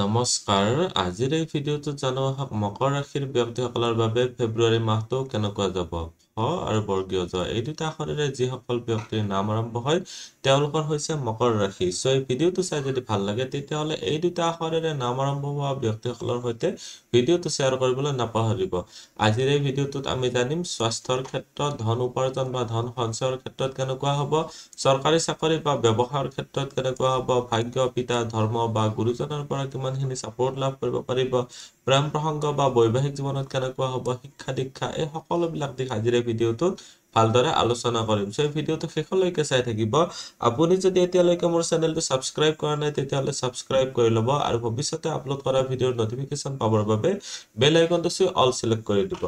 নমস্কাৰ আজিৰ এই ভিডিঅ'টোত জানো আহক মকৰ ৰাশিৰ ব্যক্তিসকলৰ বাবে ফেব্ৰুৱাৰী মাহটো কেনেকুৱা যাব আৰু বৰ্গীয় জ এই দুটা আখৰেৰে যিসকল ব্যক্তিৰ নাম আৰম্ভ হয় তেওঁলোকৰ হৈছে মকৰ ৰাশি চ' এই ভিডিঅ'টো চাই যদি ভাল লাগে তেতিয়াহ'লে এই দুটা আখৰেৰে নাম আৰম্ভ হোৱা ব্যক্তিসকলৰ সৈতে ভিডিঅ'টো শ্বেয়াৰ কৰিবলৈ নাপাহৰিব আজিৰ এই ভিডিঅ'টোত আমি জানিম স্বাস্থ্যৰ ক্ষেত্ৰত ধন উপাৰ্জন বা ধন সঞ্চয়ৰ ক্ষেত্ৰত কেনেকুৱা হ'ব চৰকাৰী চাকৰি বা ব্যৱসায়ৰ ক্ষেত্ৰত কেনেকুৱা হ'ব ভাগ্য পিতা ধৰ্ম বা গুৰুজনৰ পৰা কিমানখিনি ছাপৰ্ট লাভ কৰিব পাৰিব প্ৰেম প্ৰসংগ বা বৈবাহিক জীৱনত কেনেকুৱা হ'ব শিক্ষা দীক্ষা এই সকলোবিলাক দিশ আজিৰে ভিডিঅ'টোত ভালদৰে আলোচনা কৰিম চ' এই ভিডিঅ'টো শেষলৈকে চাই থাকিব আপুনি যদি এতিয়ালৈকে মোৰ চেনেলটো ছাবস্ক্ৰাইব কৰা নাই তেতিয়াহ'লে ছাবস্ক্ৰাইব কৰি ল'ব আৰু ভৱিষ্যতে আপলোড কৰা ভিডিঅ'ৰ ন'টিফিকেশ্যন পাবৰ বাবে বেল আইকনটো চুই অল ছিলেক্ট কৰি দিব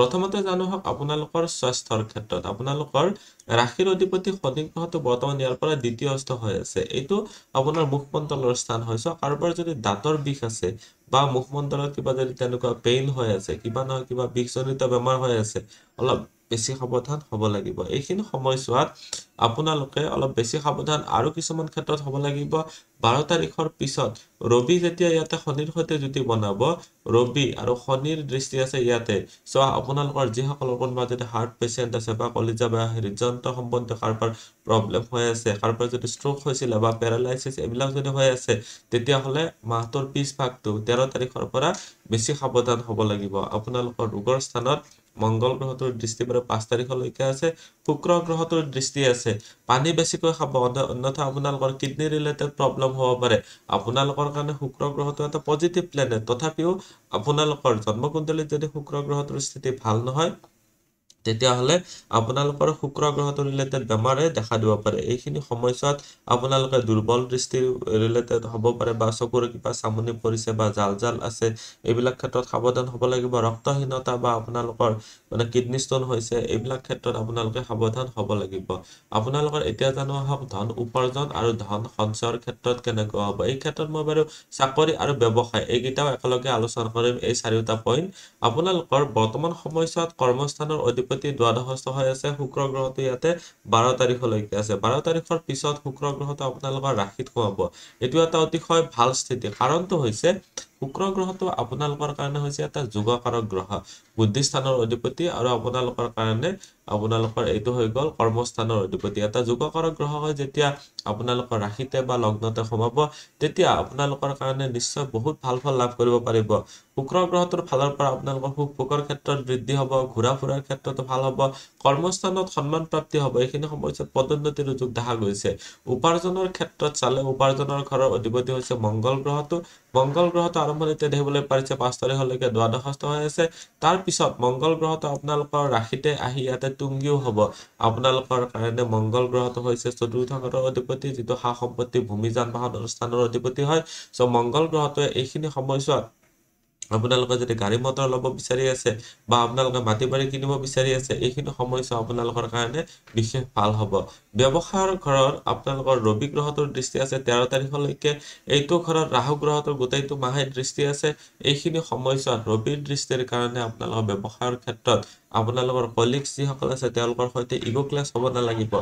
প্ৰথমতে জানো হওক আপোনালোকৰ স্বাস্থ্যৰ ক্ষেত্ৰত আপোনালোকৰ ৰাশিৰ অধিপতি শনি গ্ৰহটো বৰ্তমান ইয়াৰ পৰা দ্বিতীয় অস্ত হৈ আছে এইটো আপোনাৰ মুখমণ্ডলৰ স্থান হৈছে কাৰোবাৰ যদি দাঁতৰ বিষ আছে বা মুখমণ্ডলত কিবা যদি তেনেকুৱা পেইন হৈ আছে কিবা নহয় কিবা বিষজনিত বেমাৰ হৈ আছে অলপ বেছি সাৱধান হ'ব লাগিব এইখিনি সময়ছোৱাত আপোনালোকে অলপ বেছি সাৱধান আৰু কিছুমান ক্ষেত্ৰত হ'ব লাগিব বাৰ তাৰিখৰ পিছত ৰবি যেতিয়া ইয়াতে শনিৰ সৈতে যদি বনাব ৰবি আৰু শনিৰ দৃষ্টি আছে ইয়াতে চ' আপোনালোকৰ যিসকলৰ কোনোবা যদি হাৰ্ট পেচেণ্ট আছে বা কলিজা বা হৃদযন্ত্ৰ সম্বন্ধীয় কাৰোবাৰ প্ৰব্লেম হৈ আছে কাৰোবাৰ যদি ষ্ট্ৰক হৈছিলে বা পেৰালাইচিছ এইবিলাক যদি হৈ আছে তেতিয়াহ'লে মাহটোৰ পিছভাগটো তেৰ তাৰিখৰ পৰা বেছি সাৱধান হ'ব লাগিব আপোনালোকৰ ৰোগৰ স্থানত মংগল গ্ৰহটো দৃষ্টি বাৰু পাঁচ তাৰিখলৈকে আছে শুক্ৰ গ্ৰহটোৰ দৃষ্টি আছে পানী বেছিকৈ খাব অন্যথা আপোনালোকৰ কিডনী ৰিলেটেড প্ৰব্লেম হ'ব পাৰে আপোনালোকৰ কাৰণে শুক্ৰ গ্ৰহটো এটা পজিটিভ প্লেনেট তথাপিও আপোনালোকৰ জন্মকুণ্ডলীত যদি শুক্ৰ গ্ৰহটোৰ স্থিতি ভাল নহয় তেতিয়াহ'লে আপোনালোকৰ শুক্ৰ গ্ৰহটো ৰিলেটেড বেমাৰে দেখা দিব পাৰে এইখিনি সময়ছোৱাত আপোনালোকে দুৰ্বল দৃষ্টিৰ ৰিলেটেড হ'ব পাৰে বা চকুৰে কিবা চামনি পৰিছে বা জাল জাল আছে এইবিলাক ক্ষেত্ৰত সাৱধান হ'ব লাগিব ৰক্তহীনতা বা আপোনালোকৰ মানে কিডনী ষ্টোন হৈছে এইবিলাক ক্ষেত্ৰত আপোনালোকে সাৱধান হ'ব লাগিব আপোনালোকৰ এতিয়া জানো আহক ধন উপাৰ্জন আৰু ধন সঞ্চয়ৰ ক্ষেত্ৰত কেনেকুৱা হ'ব এই ক্ষেত্ৰত মই বাৰু চাকৰি আৰু ব্যৱসায় এইকেইটাও একেলগে আলোচনা কৰিম এই চাৰিওটা পইণ্ট আপোনালোকৰ বৰ্তমান সময়ছোৱাত কৰ্মস্থানৰ অধিপতি যদি দ্বাদশস্থ হৈ আছে শুক্ৰ গ্ৰহটো ইয়াতে বাৰ তাৰিখলৈকে আছে বাৰ তাৰিখৰ পিছত শুক্ৰ গ্ৰহটো আপোনালোকৰ ৰাশিত সোমাব এইটো এটা অতিশয় ভাল স্থিতি কাৰণটো হৈছে শুক্ৰ গ্ৰহটো আপোনালোকৰ কাৰণে হৈছে এটা যোগাকাৰক গ্ৰহ বুদ্ধিস্থানৰ অধিপতি আৰু আপোনালোকৰ কাৰণে আপোনালোকৰ এইটো হৈ গ'ল কৰ্মস্থানৰ অধিপতি এটা যোগাকাৰক গ্ৰহ হয় যেতিয়া আপোনালোকৰ ৰাশিতে বা লগ্নতে সোমাব তেতিয়া আপোনালোকৰ কাৰণে নিশ্চয় বহুত ভাল ফল লাভ কৰিব পাৰিব শুক্ৰ গ্ৰহটোৰ ফালৰ পৰা আপোনালোকৰ সুখ সুখৰ ক্ষেত্ৰত বৃদ্ধি হ'ব ঘূৰা ফুৰাৰ ক্ষেত্ৰতো ভাল হ'ব কৰ্মস্থানত সন্মান প্ৰাপ্তি হ'ব এইখিনি সময়ছোৱাত পদোন্নতিৰ যুগ দেখা গৈছে উপাৰ্জনৰ ক্ষেত্ৰত চালে উপাৰ্জনৰ ঘৰৰ অধিপতি হৈছে মংগল গ্ৰহটো মংগল গ্ৰহটো আৰম্ভণিতে দেখিবলৈ পাৰিছে পাঁচ তাৰিখলৈকে দ্বাদশস্থ হৈ আছে তাৰপিছত মংগল গ্ৰহটো আপোনালোকৰ ৰাশিতে আহি ইয়াতে তুংগিও হ'ব আপোনালোকৰ কাৰণে মংগল গ্ৰহটো হৈছে চতুৰ্থ ঘৰৰ অধিপতি যিটো সা সম্পত্তি ভূমি যান বাহন অনুষ্ঠানৰ অধিপতি হয় চ' মংগল গ্ৰহটোৱে এইখিনি সময়ছোৱাত আপোনালোকে যদি গাড়ী মটৰ ল'ব বিচাৰি আছে বা আপোনালোকে মাটি বাৰী কিনিব বিচাৰি আছে এইখিনি সময়ছোৱা আপোনালোকৰ কাৰণে বিশেষ ভাল হ'ব ব্যৱসায়ৰ ঘৰত আপোনালোকৰ ৰবি গ্ৰহটোৰ দৃষ্টি আছে তেৰ তাৰিখলৈকে এইটো ঘৰত ৰাহু গ্ৰহটোৰ গোটেইটো মাহে দৃষ্টি আছে এইখিনি সময়চোৱা ৰবিৰ দৃষ্টিৰ কাৰণে আপোনালোকৰ ব্যৱসায়ৰ ক্ষেত্ৰত আপোনালোকৰ কলিগছ যিসকল আছে তেওঁলোকৰ সৈতে ইগো ক্লাছ হ'ব নালাগিব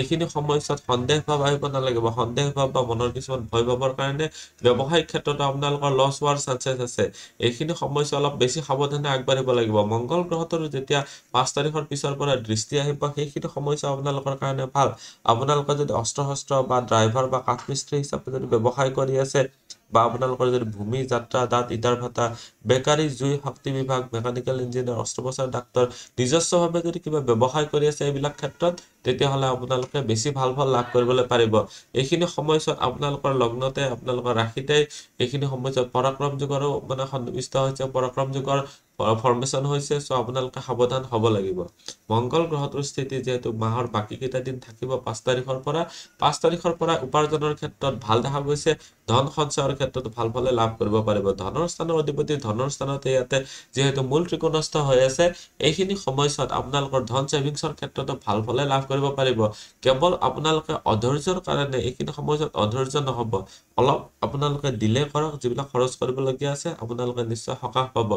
এইখিনি সময়ছোৱাত সন্দেহ ভাৱ আহিব নালাগিব সন্দেহ ভাৱ বা মনৰ কিছুমান ভয় ভাৱৰ কাৰণে ব্যৱসায়িক ক্ষেত্ৰত আপোনালোকৰ লছ হোৱাৰ চান্সেছ আছে এইখিনি সময়ছোৱা অলপ বেছি সাৱধানে আগবাঢ়িব লাগিব মংগল গ্ৰহটোৰ যেতিয়া পাঁচ তাৰিখৰ পিছৰ পৰা দৃষ্টি আহিব সেইখিনি সময়ছোৱা আপোনালোকৰ কাৰণে ভাল আপোনালোকৰ যদি অস্ত্ৰ শস্ত্ৰ বা ড্ৰাইভাৰ বা কাঠমিস্ত্ৰী হিচাপে যদি ব্যৱসায় কৰি আছে বা আপোনালোকৰ যদি ভূমি যাত্ৰা দাঁত ইটাৰ ভাটা বেকাৰী জুই শক্তি বিভাগ মেকানিকেল ইঞ্জিনিয়াৰ অস্ত্ৰোপচাৰ ডাক্তৰ নিজস্বভাৱে যদি কিবা ব্যৱসায় কৰি আছে এইবিলাক ক্ষেত্ৰত তেতিয়াহ'লে আপোনালোকে বেছি ভাল ফল লাভ কৰিবলৈ পাৰিব এইখিনি সময়ছোৱাত আপোনালোকৰ লগ্নতে আপোনালোকৰ ৰাশিতে এইখিনি সময়ছোৱাত পৰাক্ৰম যুগৰো মানে সন্নিৱিষ্ট হৈছে পৰাক্ৰম যুগৰ ফৰ্মেশ্যন হৈছে চ' আপোনালোকে সাৱধান হ'ব লাগিব মংগল গ্ৰহটোৰ স্থিতি যিহেতু মাহৰ বাকীকেইটা দিন থাকিব পাঁচ তাৰিখৰ পৰা পাঁচ তাৰিখৰ পৰা উপাৰ্জনৰ ক্ষেত্ৰত ভাল দেখা গৈছে ধন সঞ্চয়ৰ ক্ষেত্ৰত ভাল ফলে লাভ কৰিব পাৰিব ধনৰ স্থানৰ অধিপতি ধনৰ স্থানতে ইয়াতে যিহেতু মূল ত্ৰিকোণস্থ হৈ আছে এইখিনি সময়ছোৱাত আপোনালোকৰ ধন ছেভিংছৰ ক্ষেত্ৰতো ভাল ফলে লাভ কৰিব পাৰিব কেৱল আপোনালোকে অধৈৰ্যৰ কাৰণে এইখিনি সময়ছোৱাত অধৈৰ্য নহ'ব অলপ আপোনালোকে দিলে কৰক যিবিলাক খৰচ কৰিবলগীয়া আছে আপোনালোকে নিশ্চয় সকাহ পাব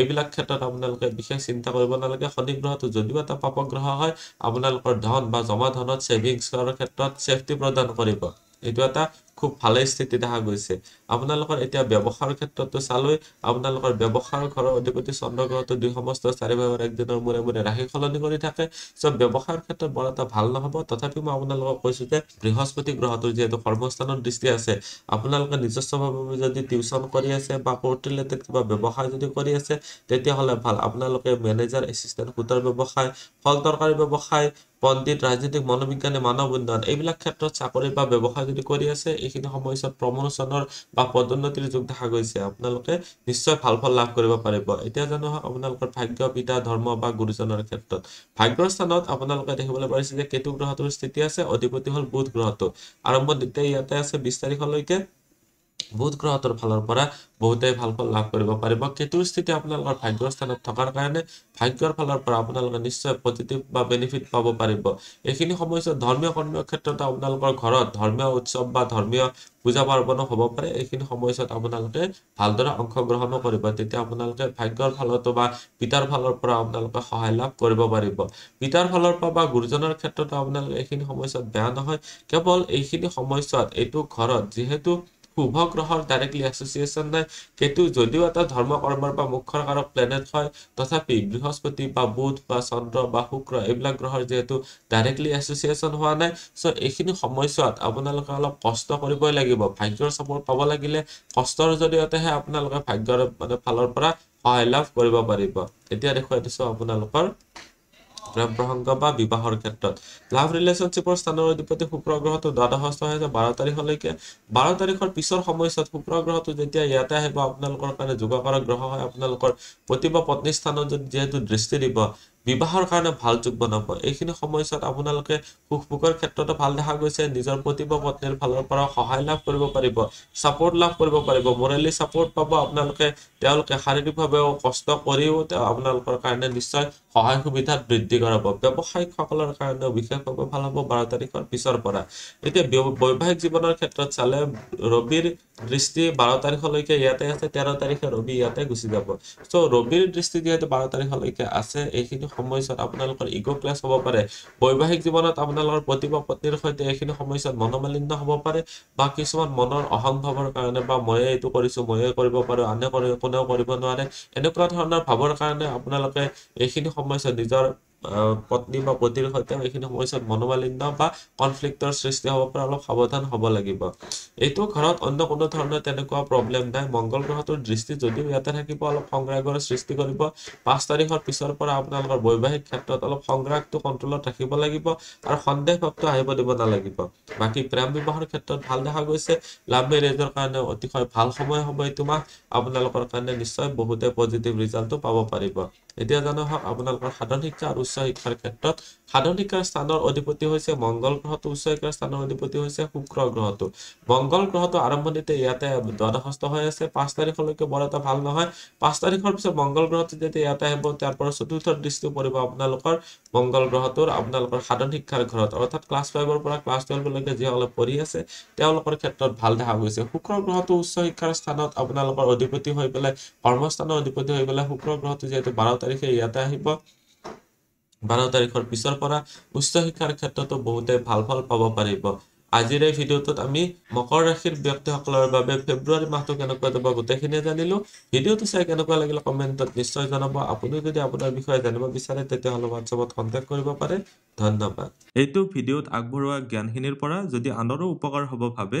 এইবিলাক এইবিলাক ক্ষেত্ৰত আপোনালোকে বিশেষ চিন্তা কৰিব নালাগে শনি গ্ৰহটো যদিও এটা পাপগ্ৰহ হয় আপোনালোকৰ ধন বা জমা ধনত কৰাৰ ক্ষেত্ৰত চেফটি প্ৰদান কৰিব এইটো এটা খুব ভালে স্থিতি দেখা গৈছে আপোনালোকৰ এতিয়া ব্যৱসায়ৰ ক্ষেত্ৰতো চালৈ আপোনালোকৰ ব্যৱসায়ৰ ঘৰৰ অধিপতি চন্দ্ৰগ্ৰহটো দুই সমস্ত চাৰি একদিনৰ মূৰে মূৰে ৰাশি সলনি কৰি থাকে চব ব্যৱসায়ৰ ক্ষেত্ৰত বৰ এটা ভাল নহ'ব তথাপি মই আপোনালোকক কৈছোঁ যে বৃহস্পতি গ্ৰহটোৰ যিহেতু কৰ্মস্থানৰ দৃষ্টি আছে আপোনালোকে নিজস্বভাৱে যদি টিউচন কৰি আছে বা পৰ্টিলেটেড কিবা ব্যৱসায় যদি কৰি আছে তেতিয়াহ'লে ভাল আপোনালোকে মেনেজাৰ এচিষ্টেণ্ট সূতাৰ ব্যৱসায় ফল তৰকাৰী ব্যৱসায় পণ্ডিত ৰাজনীতিক মনোবিজ্ঞানী মানৱ উন্নয়ন এইবিলাক ক্ষেত্ৰত চাকৰি বা ব্যৱসায় যদি কৰি আছে এইখিনি সময়ছোৱাত প্ৰমোশ্যনৰ বা পদোন্নতিৰ যুগ দেখা গৈছে আপোনালোকে নিশ্চয় ভাল ফল লাভ কৰিব পাৰিব এতিয়া জানো হওক আপোনালোকৰ ভাগ্য পিতা ধৰ্ম বা গুৰুজনৰ ক্ষেত্ৰত ভাগ্যৰ স্থানত আপোনালোকে দেখিবলৈ পাৰিছে যে কেতু গ্ৰহটোৰ স্থিতি আছে অধিপতি হ'ল বুধ গ্ৰহটো আৰম্ভ দ্বিতীয় ইয়াতে আছে বিছ তাৰিখলৈকে বহুত গ্ৰহ ফালৰ পৰা বহুতে ভাল ফল লাভ কৰিব পাৰিব কেতু স্থিতি আপোনালোকৰ ভাগ্য স্থানত থকাৰ কাৰণে ভাগ্যৰ ফালৰ পৰা আপোনালোকে নিশ্চয় পজিটিভ বা বেনিফিট পাব পাৰিব এইখিনি সময়ছোৱাত ধৰ্মীয় কৰ্মীয় ক্ষেত্ৰত আপোনালোকৰ ঘৰত ধৰ্মীয় উৎসৱ বা ধৰ্মীয় পূজা পাৰ্বণো হ'ব পাৰে এইখিনি সময়ছোৱাত আপোনালোকে ভালদৰে অংশগ্ৰহণো কৰিব তেতিয়া আপোনালোকে ভাগ্যৰ ফালতো বা পিতাৰ ফালৰ পৰা আপোনালোকে সহায় লাভ কৰিব পাৰিব পিতাৰ ফালৰ পৰা বা গুৰুজনৰ ক্ষেত্ৰত আপোনালোকে এইখিনি সময়ছোৱাত বেয়া নহয় কেৱল এইখিনি সময়ছোৱাত এইটো ঘৰত যিহেতু শুভ গ্ৰহৰ ডাইৰেক্টলি এছ'চিয়েচন নাই কিন্তু যদিও এটা ধৰ্ম কৰ্মৰ বা মুখ্য কাৰক প্লেনেট হয় তথাপি বৃহস্পতি বা বুধ বা চন্দ্ৰ বা শুক্ৰ এইবিলাক গ্ৰহৰ যিহেতু ডাইৰেক্টলি এছ'চিয়েচন হোৱা নাই চ' এইখিনি সময়ছোৱাত আপোনালোকে অলপ কষ্ট কৰিবই লাগিব ভাগ্যৰ চাপৰ পাব লাগিলে কষ্টৰ জৰিয়তেহে আপোনালোকে ভাগ্যৰ মানে ফালৰ পৰা সহায় লাভ কৰিব পাৰিব এতিয়া দেখুৱাই দিছোঁ আপোনালোকৰ ভাতৃ প্ৰসংগ বা বিবাহৰ ক্ষেত্ৰত লাভ ৰিলেশ্যনশ্বিপৰ স্থানৰ অধিপতি শুক্ৰ গ্ৰহটো দ্বাদশস্থ হৈ যায় বাৰ তাৰিখলৈকে বাৰ তাৰিখৰ পিছৰ সময়ছোৱাত শুক্ৰ গ্ৰহটো যেতিয়া ইয়াতে আহিব আপোনালোকৰ কাৰণে যোগকাৰক গ্ৰহ হয় আপোনালোকৰ পতি বা পত্নী স্থানত যদি যিহেতু দৃষ্টি দিব বিবাহৰ কাৰণে ভাল যোগ্য নহ'ব এইখিনি সময়ছোৱাত আপোনালোকে সুখ সুখভোগৰ ক্ষেত্ৰতো ভাল দেখা গৈছে নিজৰ পতি বা পত্নীৰ ফালৰ পৰা সহায় লাভ কৰিব পাৰিব ছাপৰ্ট লাভ কৰিব পাৰিব মৰেলি ছাপৰ্ট পাব আপোনালোকে তেওঁলোকে শাৰীৰিকভাৱেও কষ্ট কৰিও তেওঁ আপোনালোকৰ কাৰণে নিশ্চয় সহায় সুবিধা বৃদ্ধি কৰাব ব্যৱসায়িকসকলৰ কাৰণেও বিশেষভাৱে ভাল হ'ব বাৰ তাৰিখৰ পিছৰ পৰা এতিয়া বৈবাহিক জীৱনৰ ক্ষেত্ৰত চালে ৰবিৰ দৃষ্টি বাৰ তাৰিখলৈকে ইয়াতে আছে তেৰ তাৰিখে ৰবি ইয়াতে গুচি যাব চ' ৰবিৰ দৃষ্টি যিহেতু বাৰ তাৰিখলৈকে আছে এইখিনি সময়ছোৱাত আপোনালোকৰ ইগ' ক্লাছ হ'ব পাৰে বৈবাহিক জীৱনত আপোনালোকৰ পতি বা পত্নীৰ সৈতে এইখিনি সময়ছোৱাত মনোমালিন্য হ'ব পাৰে বা কিছুমান মনৰ অহংভাৱৰ কাৰণে বা ময়ে এইটো কৰিছোঁ ময়ে কৰিব পাৰোঁ আনে কৰি কোনেও কৰিব নোৱাৰে এনেকুৱা ধৰণৰ ভাৱৰ কাৰণে আপোনালোকে এইখিনি সময়ছোৱাত নিজৰ পত্নী বা পতিৰ সৈতে সেইখিনি সময়ছোৱাত মনোমালিন্য বা কনফ্লিক্টৰ সৃষ্টি হ'ব পৰা অলপ সাৱধান হ'ব লাগিব এইটো ঘৰত অন্য কোনো ধৰণৰ তেনেকুৱা প্ৰব্লেম নাই মংগল গ্ৰহটোৰ দৃষ্টি যদিও ইয়াতে থাকিব অলপ সংগ্ৰাহৰ সৃষ্টি কৰিব পাঁচ তাৰিখৰ পিছৰ পৰা আপোনালোকৰ বৈবাহিক ক্ষেত্ৰত অলপ সংগ্ৰাহটো কণ্ট্ৰলত ৰাখিব লাগিব আৰু সন্দেহ সন্দেহভাৱটো আহিব দিব নালাগিব বাকী প্ৰেম বিবাহৰ ক্ষেত্ৰত ভাল দেখা গৈছে লাভ মেৰেজৰ কাৰণে অতিশয় ভাল সময় হ'ব এইটো মাহ আপোনালোকৰ কাৰণে নিশ্চয় বহুতে পজিটিভ ৰিজাল্টটো পাব পাৰিব এতিয়া জানো হওক আপোনালোকৰ সাধাৰণ শিক্ষা আৰু উচ্চ শিক্ষাৰ ক্ষেত্ৰত সাধন শিক্ষাৰ স্থানৰ অধিপতি হৈছে মংগল গ্ৰহটো উচ্চ শিক্ষাৰ স্থানৰ অধিপতি হৈছে শুক্ৰ গ্ৰহটো মংগল গ্ৰহটো আৰম্ভণিতে ইয়াতে দ্বাদশস্থ হৈ আছে পাঁচ তাৰিখলৈকে বৰ এটা ভাল নহয় পাঁচ তাৰিখৰ পিছত মংগল গ্ৰহটো যেতিয়া ইয়াতে আহিব তাৰ পৰা চতুৰ্থ দৃষ্টিও পৰিব আপোনালোকৰ মংগল গ্ৰহটোৰ আপোনালোকৰ সাধন শিক্ষাৰ ঘৰত অৰ্থাৎ ক্লাছ ফাইভৰ পৰা ক্লাছ টুৱেলভলৈকে যিসকলে পঢ়ি আছে তেওঁলোকৰ ক্ষেত্ৰত ভাল দেখা গৈছে শুক্ৰ গ্ৰহটো উচ্চ শিক্ষাৰ স্থানত আপোনালোকৰ অধিপতি হৈ পেলাই কৰ্মস্থানৰ অধিপতি হৈ পেলাই শুক্ৰ গ্ৰহটো যিহেতু বাৰ তাৰিখে ইয়াতে আহিব 12 তাৰিখেৰ পিছৰ পৰা উচ্চ শিক্ষাৰ ক্ষেত্ৰতো বহুতে ভাল ভাল পাব পাৰিব আজিৰ এই ভিডিওটোত আমি মকৰ ৰাশিৰ ব্যক্তিসকলৰ বাবে ফেব্ৰুৱাৰী মাহটো কেনেকুৱা দিব গোটেইখিনি জানিলো ভিডিওটো চাই কেনেকুৱা লাগিল কমেণ্টত নিশ্চয় জনাব আপুনি যদি আপোনাৰ বিষয়ে জানিব বিচাৰে তেতিয়াহ'লে হোৱাটছএপত কণ্টেক্ট কৰিব পাৰে ধন্যবাদ এইটো ভিডিঅ'ত আগবঢ়োৱা জ্ঞানখিনিৰ পৰা যদি আনৰো উপকাৰ হ'ব ভাবে